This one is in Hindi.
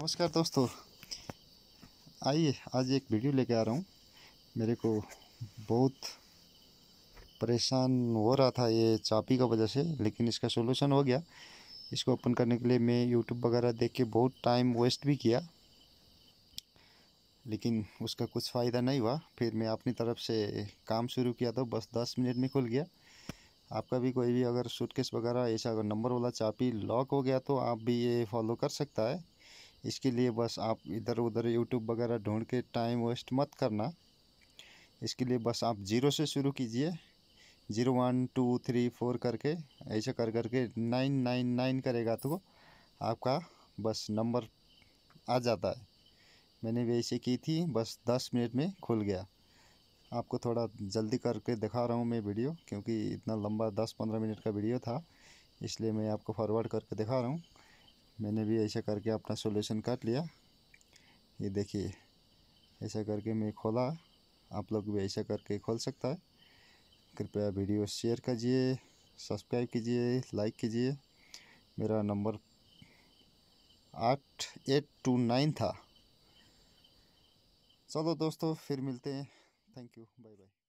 नमस्कार दोस्तों आइए आज एक वीडियो लेके आ रहा हूँ मेरे को बहुत परेशान हो रहा था ये चापी का वजह से लेकिन इसका सोल्यूशन हो गया इसको ओपन करने के लिए मैं यूट्यूब वगैरह देख के बहुत टाइम वेस्ट भी किया लेकिन उसका कुछ फ़ायदा नहीं हुआ फिर मैं अपनी तरफ से काम शुरू किया तो बस दस मिनट में खुल गया आपका भी कोई भी अगर सूटकेस वगैरह ऐसा अगर नंबर वाला चापी लॉक हो गया तो आप भी ये फॉलो कर सकता है इसके लिए बस आप इधर उधर यूट्यूब वगैरह ढूंढ के टाइम वेस्ट मत करना इसके लिए बस आप ज़ीरो से शुरू कीजिए zero one two three four करके ऐसे कर करके नाइन नाइन नाइन करेगा तो आपका बस नंबर आ जाता है मैंने भी ऐसे की थी बस दस मिनट में खुल गया आपको थोड़ा जल्दी करके दिखा रहा हूँ मैं वीडियो क्योंकि इतना लंबा दस पंद्रह मिनट का वीडियो था इसलिए मैं आपको फॉरवर्ड करके दिखा रहा हूँ मैंने भी ऐसा करके अपना सॉल्यूशन काट लिया ये देखिए ऐसा करके मैं खोला आप लोग भी ऐसा करके खोल सकता है कृपया वीडियो शेयर कीजिए सब्सक्राइब कीजिए लाइक कीजिए मेरा नंबर आठ एट टू नाइन था चलो दोस्तों फिर मिलते हैं थैंक यू बाय बाय